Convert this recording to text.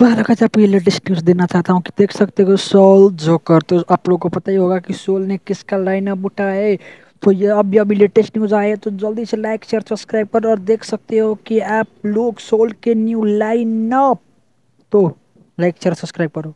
बारह का chapter latest news देना चाहता हूँ कि देख सकते हो सोल जोकर तो आप लोगों को पता ही होगा कि सोल ने किसका लाइन अप उठा है तो ये अभी अभी लेटेस्ट न्यूज़ आए तो जल्दी से लाइक शेयर सब्सक्राइब कर और देख सकते हो कि आप लोग सोल के न्यू लाइन अप तो लाइक शेयर सब्सक्राइब करो